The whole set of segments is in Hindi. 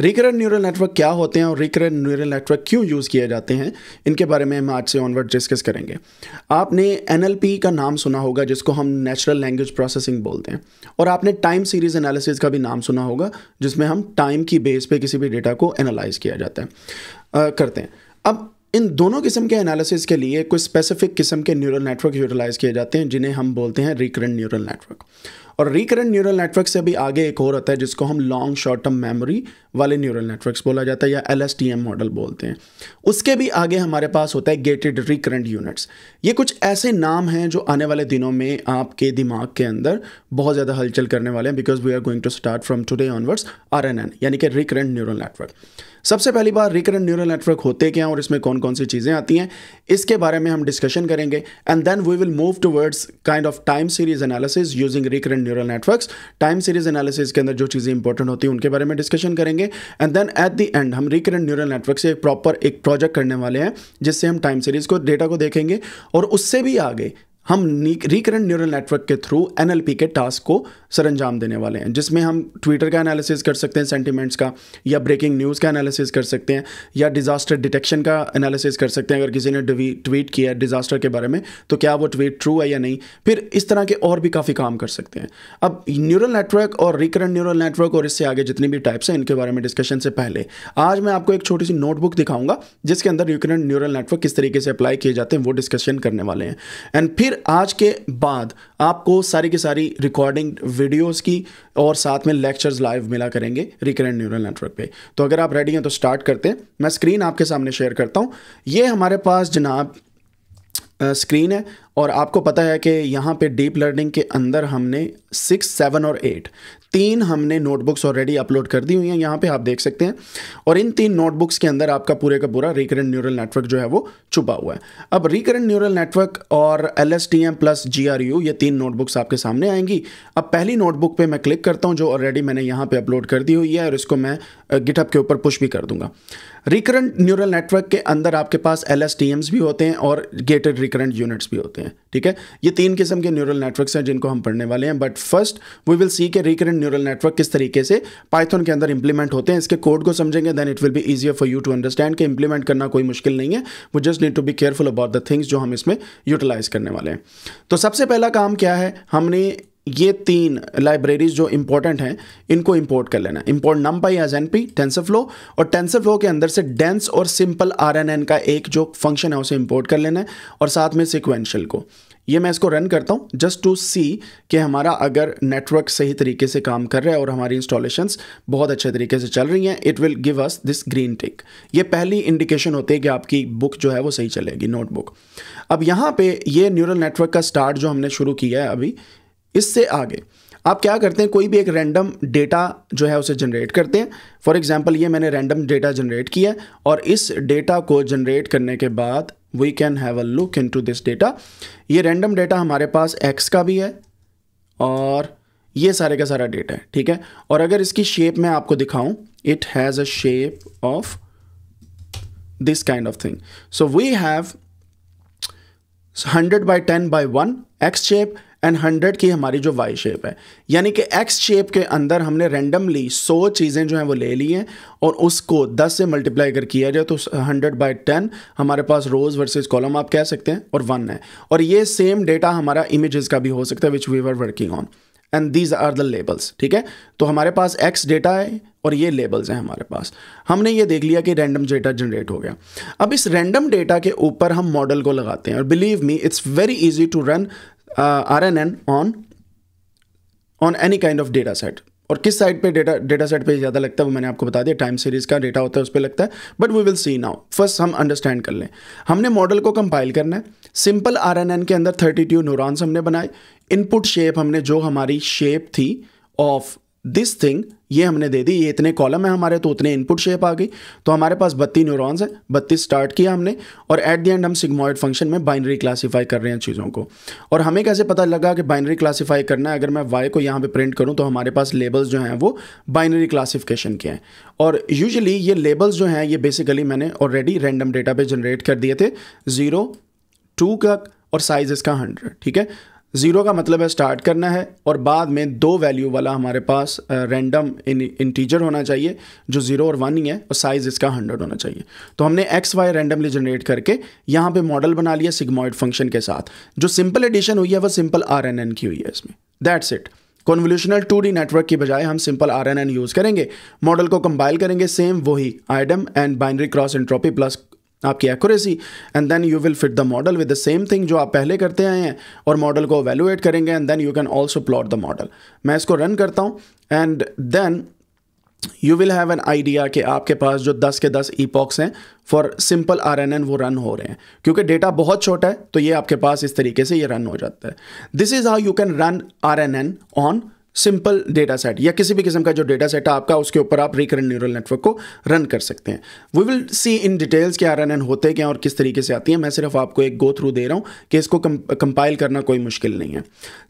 रिकरेंट न्यूरल नेटवर्क क्या होते हैं और रिकरेंट न्यूरल नेटवर्क क्यों यूज़ किए जाते हैं इनके बारे में हम आज से ऑनवर्ड डिस्कस करेंगे आपने एन का नाम सुना होगा जिसको हम नेचुरल लैंग्वेज प्रोसेसिंग बोलते हैं और आपने टाइम सीरीज एनालिसिस का भी नाम सुना होगा जिसमें हम टाइम की बेस पे किसी भी डेटा को एनालाइज किया जाता है आ, करते हैं अब इन दोनों किस्म के एनालिसिस के लिए कुछ स्पेसिफिक किस्म के न्यूरल नेटवर्क यूटिलाइज किए जाते हैं जिन्हें हम बोलते हैं रिकरेंट न्यूरल नेटवर्क और रिकरेंट न्यूरल नेटवर्क से भी आगे एक और होता है जिसको हम लॉन्ग शॉर्ट टर्म मेमोरी वाले न्यूरल नेटवर्क्स बोला जाता है या एल मॉडल बोलते हैं उसके भी आगे हमारे पास होता है गेटेड रिकरेंट यूनिट्स ये कुछ ऐसे नाम हैं जो आने वाले दिनों में आपके दिमाग के अंदर बहुत ज़्यादा हलचल करने वाले हैं because we are going to start from today onwards R यानी कि रिकरेंट न्यूरल नेटवर्क सबसे पहली बार रिकरेंट न्यूरल नेटवर्क होते क्या हैं और इसमें कौन कौन सी चीज़ें आती हैं इसके बारे में हम डिस्कशन करेंगे and then we will move towards kind of time series analysis using recurrent neural networks time series analysis के अंदर जो चीज़ें इंपॉर्टेंट होती हैं उनके बारे में डिस्कशन करेंगे and then at the end हम रिकरेंट न्यूरल नेटवर्क से एक प्रॉपर एक प्रोजेक्ट करने वाले हैं जिससे हम टाइम सीरीज को डेटा को देखेंगे और उससे भी आगे हम रिकरेंट न्यूरल नेटवर्क के थ्रू एन के टास्क को सरंजाम देने वाले हैं जिसमें हम ट्विटर का एनालिसिस कर सकते हैं सेंटिमेंट्स का या ब्रेकिंग न्यूज़ का एनालिसिस कर सकते हैं या डिज़ास्टर डिटेक्शन का एनालिसिस कर सकते हैं अगर किसी ने ट्वीट किया है डिज़ास्टर के बारे में तो क्या वो ट्वीट ट्रू है या नहीं फिर इस तरह के और भी काफ़ी काम कर सकते हैं अब न्यूरल नेटवर्क और रिकरेंट न्यूरल नेटवर्क और इससे आगे जितनी भी टाइप्स हैं इनके बारे में डिस्कशन से पहले आज मैं आपको एक छोटी सी नोटबुक दिखाऊंगा जिसके अंदर रिकरेंट न्यूरल नेटवर्क किस तरीके से अप्लाई किए जाते हैं वो डिस्कशन करने वाले हैं एंड फिर आज के बाद आपको सारी की सारी रिकॉर्डिंग वीडियोस की और साथ में लेक्चर्स लाइव मिला करेंगे रिकरेंट न्यूरल नेटवर्क पे तो अगर आप रेडी हैं तो स्टार्ट करते हैं मैं स्क्रीन आपके सामने शेयर करता हूँ ये हमारे पास जनाब स्क्रीन है और आपको पता है कि यहाँ पे डीप लर्निंग के अंदर हमने सिक्स सेवन और एट तीन हमने नोटबुक्स ऑलरेडी अपलोड कर दी हुई हैं यहाँ पे आप देख सकते हैं और इन तीन नोटबुक्स के अंदर आपका पूरे का पूरा रिकरेंट न्यूरल नेटवर्क जो है वो छुपा हुआ है अब रिकरेंट न्यूरल नेटवर्क और L S T M plus G R U ये तीन नोटबुक्स आपके सामने आएंगी अब पहली नोटबुक पर मैं क्लिक करता हूँ जो ऑलरेडी मैंने यहाँ पर अपलोड कर दी हुई है और इसको मैं गिटअप के ऊपर पुश भी कर दूंगा रिकरेंट न्यूरल नेटवर्क के अंदर आपके पास एल एस टी एम्स भी होते हैं और गेटेड रिकरेंट यूनिट्स भी होते हैं ठीक है ये तीन किस्म के न्यूरल नेटवर्क्स हैं जिनको हम पढ़ने वाले हैं but first we will see के रिकरेंट न्यूरल नेटवर्क किस तरीके से पाइथन के अंदर इंप्लीमेंट होते हैं इसके कोड को समझेंगे then it will be easier for you to understand कि इंप्लीमेंट करना कोई मुश्किल नहीं है वो just need to be careful about the things जो हम इसमें यूटिलाइज करने वाले हैं तो सबसे पहला काम क्या है हमने ये तीन लाइब्रेरीज जो इंपॉर्टेंट हैं इनको इंपोर्ट कर लेना import numpy as N P flow और फ्लो के अंदर से डेंस और सिंपल आर एन एन का एक जो फंक्शन है उसे इंपोर्ट कर लेना है और साथ में सिक्वेंशियल को ये मैं इसको रन करता हूँ जस्ट टू सी कि हमारा अगर नेटवर्क सही तरीके से काम कर रहा है और हमारी इंस्टॉलेशंस बहुत अच्छे तरीके से चल रही हैं it will give us this green tick ये पहली इंडिकेशन होती है कि आपकी बुक जो है वो सही चलेगी नोटबुक अब यहाँ पे ये न्यूरल नेटवर्क का स्टार्ट जो हमने शुरू किया है अभी इससे आगे आप क्या करते हैं कोई भी एक रैंडम डेटा जो है उसे जनरेट करते हैं फॉर एग्जांपल ये मैंने रैंडम डेटा जनरेट किया और इस डेटा को जनरेट करने के बाद we can have a look into this data ये रैंडम डेटा हमारे पास एक्स का भी है और ये सारे का सारा डेटा है ठीक है और अगर इसकी शेप मैं आपको दिखाऊं it has a shape of this kind of thing so we have hundred by ten by one X shape and hundred की हमारी जो वाई शेप है यानी कि एक्स शेप के अंदर हमने रेंडमली सौ चीज़ें जो हैं वो ले ली हैं और उसको दस से मल्टीप्लाई अगर किया जाए तो हंड्रेड बाई टेन हमारे पास रोज़ वर्सेज कॉलम आप कह सकते हैं और वन है और ये सेम डेटा हमारा इमेजेस का भी हो सकता है which we are working on and these are the labels ठीक है तो हमारे पास एक्स डेटा है और ये लेबल्स हैं हमारे पास हमने ये देख लिया कि रैंडम डेटा जनरेट हो गया अब इस रैंडम डेटा के ऊपर हम मॉडल को लगाते हैं और believe me it's very easy to run N on on any kind of data set और किस साइड पे डेटा डेटा सेट पे ज़्यादा लगता है वो मैंने आपको बता दिया टाइम सीरीज का डेटा होता है उस पर लगता है but we will see now first हम अंडरस्टैंड कर लें हमने मॉडल को कंपाइल करना है सिंपल आरएनएन के अंदर थर्टी टू न्यूरॉन्स हमने बनाए इनपुट शेप हमने जो हमारी शेप थी ऑफ दिस थिंग ये हमने दे दी ये इतने कॉलम है हमारे तो उतने इनपुट शेप आ गई तो हमारे पास बत्तीस न्यूरॉन्स हैं बत्तीस स्टार्ट किया हमने और एट दी एंड हम सिग्मोइड फंक्शन में बाइनरी क्लासीफाई कर रहे हैं चीज़ों को और हमें कैसे पता लगा कि बाइनरी क्लासीफाई करना है अगर मैं वाई को यहाँ पर प्रिंट करूँ तो हमारे पास लेबल्स जो हैं वो बाइनरी क्लासीफिकेशन के हैं और यूजली ये लेबल्स जो हैं ये बेसिकली मैंने ऑलरेडी रैंडम डेटा पे जनरेट कर दिए थे ज़ीरो टू का और साइज इसका हंड्रेड ठीक है ज़ीरो का मतलब है स्टार्ट करना है और बाद में दो वैल्यू वाला हमारे पास रैंडम इंटीजर होना चाहिए जो ज़ीरो और वन ही है और साइज़ इसका हंड्रेड होना चाहिए तो हमने एक्स वाई रैंडमली जनरेट करके यहाँ पे मॉडल बना लिया सिग्मॉइड फंक्शन के साथ जो सिंपल एडिशन हुई है वो सिंपल आर एन एन की हुई है इसमें that's it convolutional two D network की बजाय हम simple R N N use करेंगे मॉडल को कंपाइल करेंगे सेम वही Adam and binary cross entropy plus आपकी accuracy and then you will fit the model with the same thing जो आप पहले करते आए हैं और मॉडल को अवेलुएट करेंगे and then you can also plot the model मैं इसको रन करता हूँ and then you will have an idea कि आपके पास जो 10 के 10 ईपॉक्स हैं फॉर सिंपल एन वो रन हो रहे हैं क्योंकि डेटा बहुत छोटा है तो ये आपके पास इस तरीके से ये रन हो जाता है this is how you can run N on simple data set या किसी भी किस्म का जो डेटा सेट है आपका उसके ऊपर आप रिकरेंट न्यूरल नेटवर्क को रन कर सकते हैं we will see in details क्या रन एंड होते क्या और किस तरीके से आती हैं मैं सिर्फ आपको एक गो थ्रू दे रहा हूँ कि इसको कंपाइल करना कोई मुश्किल नहीं है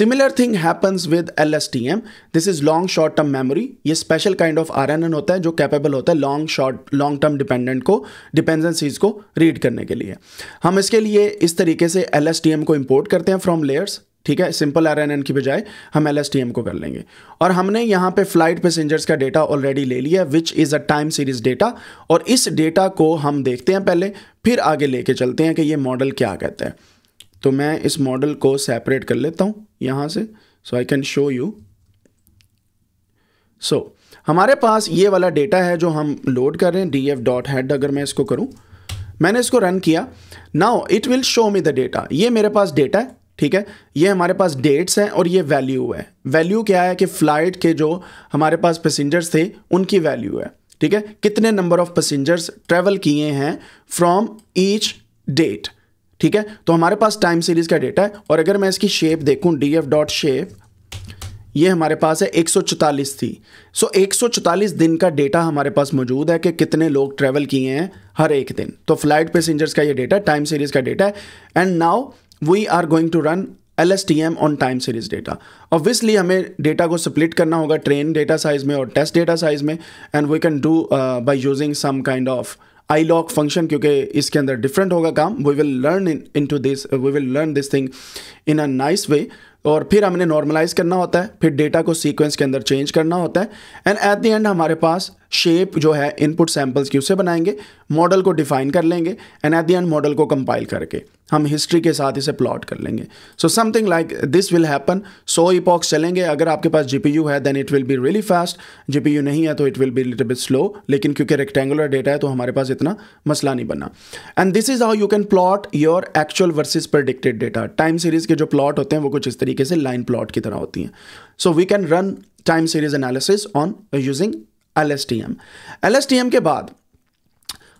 similar thing happens with L S T M this is long short term memory ये special kind of R N N होता है जो कैपेबल होता है long short long term dependent को डिपेंडेंसीज को रीड करने के लिए हम इसके लिए इस तरीके से एल एस टी एम को इम्पोर्ट करते हैं फ्रॉम लेयर्स ठीक है सिंपल आर एन एन की बजाय हम एल एस टी एम को कर लेंगे और हमने यहाँ पे फ्लाइट पैसेंजर्स का डेटा ऑलरेडी ले लिया which is a time series data और इस डेटा को हम देखते हैं पहले फिर आगे लेके चलते हैं कि ये मॉडल क्या कहता है तो मैं इस मॉडल को सेपरेट कर लेता हूँ यहाँ से so I can show you so हमारे पास ये वाला डेटा है जो हम लोड कर रहे हैं डी एफ डॉट हेड अगर मैं इसको करूँ मैंने इसको रन किया now it will show me the data ये मेरे पास डेटा है ठीक है ये हमारे पास डेट्स हैं और ये वैल्यू है वैल्यू क्या है कि फ़्लाइट के जो हमारे पास पैसेंजर्स थे उनकी वैल्यू है ठीक है कितने नंबर ऑफ़ पैसेंजर्स ट्रेवल किए हैं फ्रॉम ईच डेट ठीक है तो हमारे पास टाइम सीरीज़ का डेटा है और अगर मैं इसकी शेप देखूं डी एफ डॉट शेप ये हमारे पास है 144 थी सो so, 144 दिन का डेटा हमारे पास मौजूद है कि कितने लोग ट्रेवल किए हैं हर एक दिन तो फ्लाइट पैसेंजर्स का ये डेटा टाइम सीरीज़ का डेटा है and now we are going to run L S T M on time series data obviously हमें डेटा को स्प्लिट करना होगा ट्रेन डेटा साइज में और टेस्ट डेटा साइज में and we can do by using some kind of I lock function क्योंकि इसके अंदर डिफरेंट होगा काम we will learn into this we will learn this thing in a nice way और फिर हमने नॉर्मलाइज करना होता है फिर डेटा को सीक्वेंस के अंदर चेंज करना होता है एंड एट द एंड हमारे पास शेप जो है इनपुट सैम्पल्स की उसे बनाएंगे मॉडल को डिफाइन कर लेंगे and at the end model को कंपाइल करके हम हिस्ट्री के साथ इसे प्लॉट कर लेंगे so something like this will happen so epochs चलेंगे अगर आपके पास जी है then it will be really fast G नहीं है तो it will be little bit slow लेकिन क्योंकि रेक्टेंगुलर डेटा है तो हमारे पास इतना मसला नहीं बना and this is how you can plot your actual versus predicted data time series के जो प्लॉट होते हैं वो कुछ इस तरीके तरीके से लाइन प्लॉट की तरह होती हैं so we can run time series analysis on using L S T M L S T M के बाद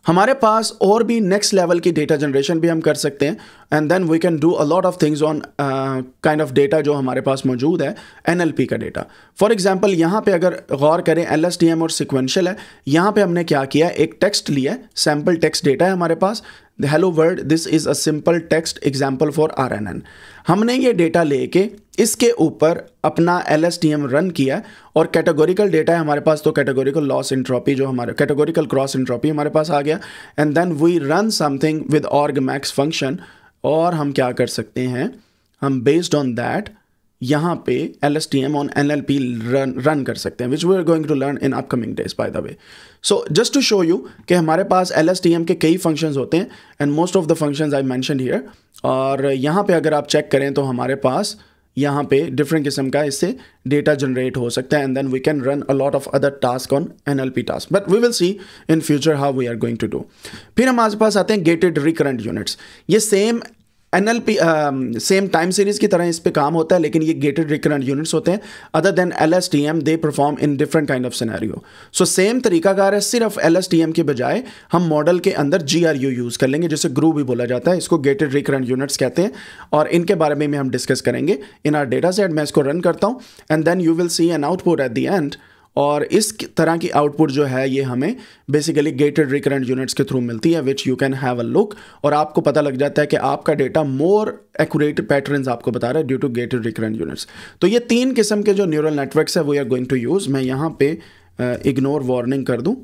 हमारे पास और भी नेक्स्ट लेवल की डेटा जनरेशन भी हम कर सकते हैं and then we can do a lot of things on kind of data जो हमारे पास मौजूद है एन का डेटा फॉर एग्जाम्पल यहाँ पर अगर गौर करें एल और सिक्वेंशल है यहाँ पर हमने क्या किया एक टेक्स्ट लिया सैम्पल टेक्स्ट डेटा है हमारे पास hello world this is a simple text example for R N N हमने ये डेटा लेके इसके ऊपर अपना L S T M run किया और कैटेगोरिकल डेटा है हमारे पास तो कैटेगोरिकल लॉस इंट्रॉपी जो हमारे कैटेगोरिकल क्रॉस इंट्रॉपी हमारे पास आ गया and then we run something with arg max function और हम क्या कर सकते हैं हम बेस्ड ऑन दैट यहाँ पे L S T M on N L P run run कर सकते हैं which we are going to learn in upcoming days by the way so just to show you कि हमारे पास एल एस टी एम के कई फंक्शंस होते हैं and most of the functions I mention here और यहाँ पे अगर आप चेक करें तो हमारे पास uh, यहाँ पे डिफरेंट किस्म का इससे डेटा जनरेट हो सकता है and then we can run a lot of other task on N L P task but we will see in future how we are going to do फिर हमारे पास आते हैं गेटेड रिकरेंट यूनिट्स ये same N L P same time series की तरह इस पर काम होता है लेकिन ये गेटेड रिकरेंट यूनिट्स होते हैं other than L S T M they perform in different kind of scenario so same तरीकाकार है सिर्फ एल एस टी एम के बजाय हम मॉडल के अंदर जी आर यू यूज़ कर लेंगे जिसे ग्रू भी बोला जाता है इसको गेटेड रिकरेंट यूनिट्स कहते हैं और इनके बारे में भी हम डिस्कस करेंगे इन आर डेटा सेट मैं इसको रन करता हूँ and then you will see an output at the end और इस तरह की आउटपुट जो है ये हमें बेसिकली गेटेड रिकरेंट यूनिट्स के थ्रू मिलती है which you can have a look और आपको पता लग जाता है कि आपका डेटा मोर एक्यूरेट पैटर्न्स आपको बता रहा है due to gated recurrent units तो ये तीन किस्म के जो न्यूरल नेटवर्क्स है we are going to use मैं यहाँ पे इग्नोर uh, वार्निंग कर दूँ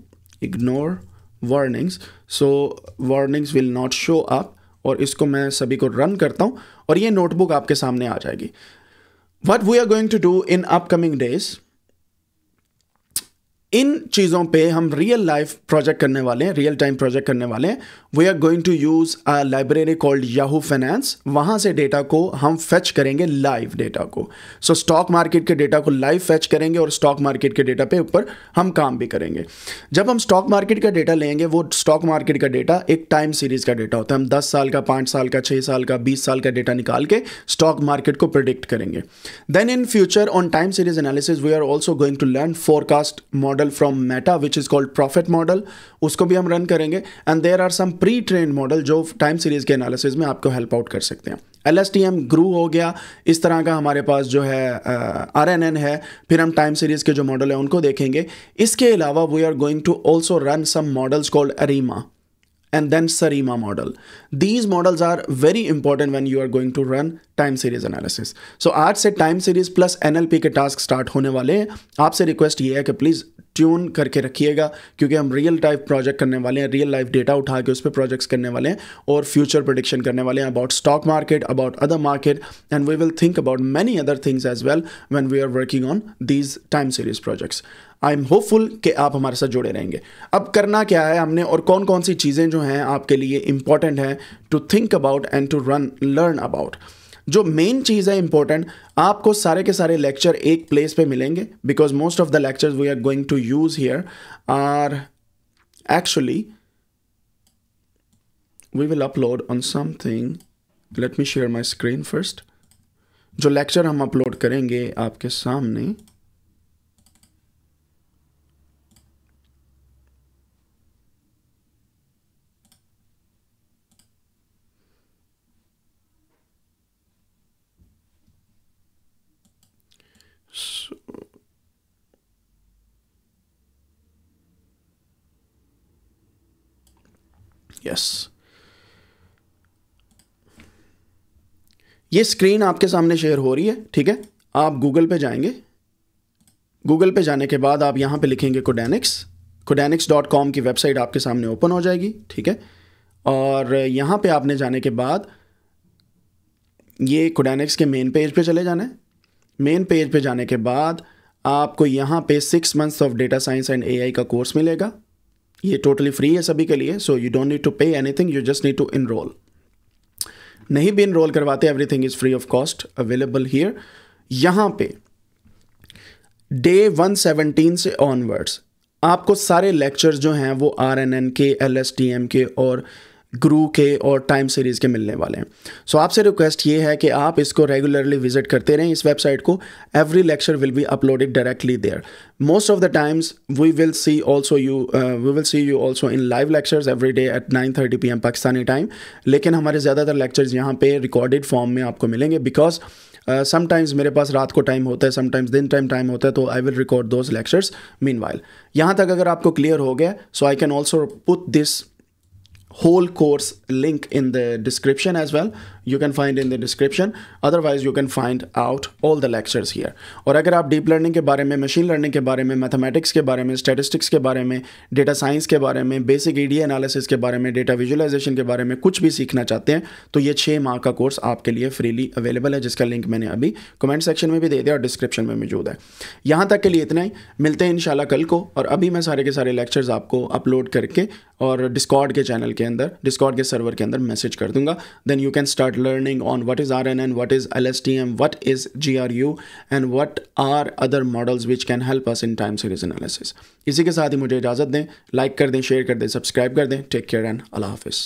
ignore warnings so warnings will not show up और इसको मैं सभी को रन करता हूँ और ये नोटबुक आपके सामने आ जाएगी what we are going to do in upcoming days इन चीज़ों पे हम रियल लाइफ प्रोजेक्ट करने वाले हैं रियल टाइम प्रोजेक्ट करने वाले हैं we are going to use a library called Yahoo finance वहाँ से डेटा को हम फेच करेंगे लाइव डेटा को सो स्टॉक मार्केट के डेटा को लाइव फेच करेंगे और स्टॉक मार्केट के डेटा पे ऊपर हम काम भी करेंगे जब हम स्टॉक मार्केट का डेटा लेंगे वो स्टॉक मार्केट का डेटा एक टाइम सीरीज का डेटा होता है हम दस साल का पाँच साल का छः साल का बीस साल का डेटा निकाल के स्टॉक मार्केट को प्रिडिक्ट करेंगे then in future on time series analysis we are also going to learn forecast model model from Meta which is called Prophet model उसको भी हम रन करेंगे and there are some pre train model जो टाइम सीरीज के एनालिसिस में आपको हेल्प आउट कर सकते हैं L S T M GRU हो गया इस तरह का हमारे पास जो है आर एन एन है फिर हम टाइम सीरीज के जो मॉडल है उनको देखेंगे इसके अलावा we are going to also run some models called ARIMA and then SARIMA model these models are very important when you are going to run time series analysis so आज से time series plus N L P के टास्क स्टार्ट होने वाले हैं आपसे रिक्वेस्ट ये है कि प्लीज़ ट्यून करके रखिएगा क्योंकि हम रियल टाइप प्रोजेक्ट करने वाले हैं रियल लाइफ डेटा उठा के उस पर प्रोजेक्ट्स करने वाले हैं और फ्यूचर प्रोडिक्शन करने वाले हैं about stock market about other market and we will think about many other things as well when we are working on these time series projects I am hopeful कि आप हमारे साथ जुड़े रहेंगे अब करना क्या है हमने और कौन कौन सी चीज़ें जो हैं आपके लिए इंपॉर्टेंट हैं to think about and to run learn about जो मेन चीज़ है इंपॉर्टेंट आपको सारे के सारे लेक्चर एक प्लेस पे मिलेंगे because most of the lecture we are going to use here are actually we will upload on something let me share my screen first जो लेक्चर हम अपलोड करेंगे आपके सामने यस ये स्क्रीन आपके सामने शेयर हो रही है ठीक है आप गूगल पे जाएंगे गूगल पे जाने के बाद आप यहाँ पे लिखेंगे कोडेनिक्स कोडेनिक्स डॉट कॉम की वेबसाइट आपके सामने ओपन हो जाएगी ठीक है और यहाँ पे आपने जाने के बाद ये कोडेनिक्स के मेन पेज पे चले जाना है मेन पेज पे जाने के बाद आपको यहाँ पे six months of data science and AI का कोर्स मिलेगा ये टोटली फ्री है सभी के लिए so you don't need to pay anything you just need to enroll नहीं भी इनरोल करवाते everything is free of cost available here यहाँ पे डे वन सेवनटीन से ऑनवर्ड्स आपको सारे लेक्चर्स जो हैं वो आर एन एन के एल एस टी एम के और ग्रू के और टाइम सीरीज़ के मिलने वाले हैं सो so, आपसे रिक्वेस्ट ये है कि आप इसको रेगुलरली विजिट करते रहें इस वेबसाइट को every lecture will be uploaded directly there most of the times we will see also you we will see you also in live lectures every day at nine thirty P M Pakistani time लेकिन हमारे ज़्यादातर लेक्चर्स यहाँ पे रिकॉर्डेड फॉर्म में आपको मिलेंगे बिकॉज समटाइम्स uh, मेरे पास रात को टाइम होता है समटाइम्स दिन टाइम टाइम होता है तो I will record those lectures meanwhile यहाँ तक अगर आपको क्लियर हो गया so I can also put this whole course link in the description as well you can find in the description otherwise you can find out all the lectures here और अगर आप डीप लर्निंग के बारे में मशीन लर्निंग के बारे में मैथमेटिक्स के बारे में स्टेटिस्टिक्स के बारे में डेटा साइंस के बारे में बेसिक ई एनालिसिस के बारे में डेटा विजुअलाइजेशन के बारे में कुछ भी सीखना चाहते हैं तो ये छः माह का कोर्स आपके लिए फ्रीली अवेलेबल है जिसका लिंक मैंने अभी कमेंट सेक्शन में भी दे दिया और डिस्क्रिप्शन में मौजूद है यहाँ तक के लिए इतना ही मिलते हैं इन कल को और अभी मैं सारे के सारे लेक्चर्स आपको अपलोड करके और डिस्कॉर्ड के चैनल के अंदर डिस्कॉर्ड के सर्वर के अंदर मैसेज कर दूंगा then you can start learning on what is RNN, what is LSTM, what is GRU, and what are other models which can help us in time series analysis. इसी के साथ ही मुझे इजाज़त दें लाइक कर दें शेयर कर दें सब्सक्राइब कर दें टेक केयर एंड अल्लाह हाफिज़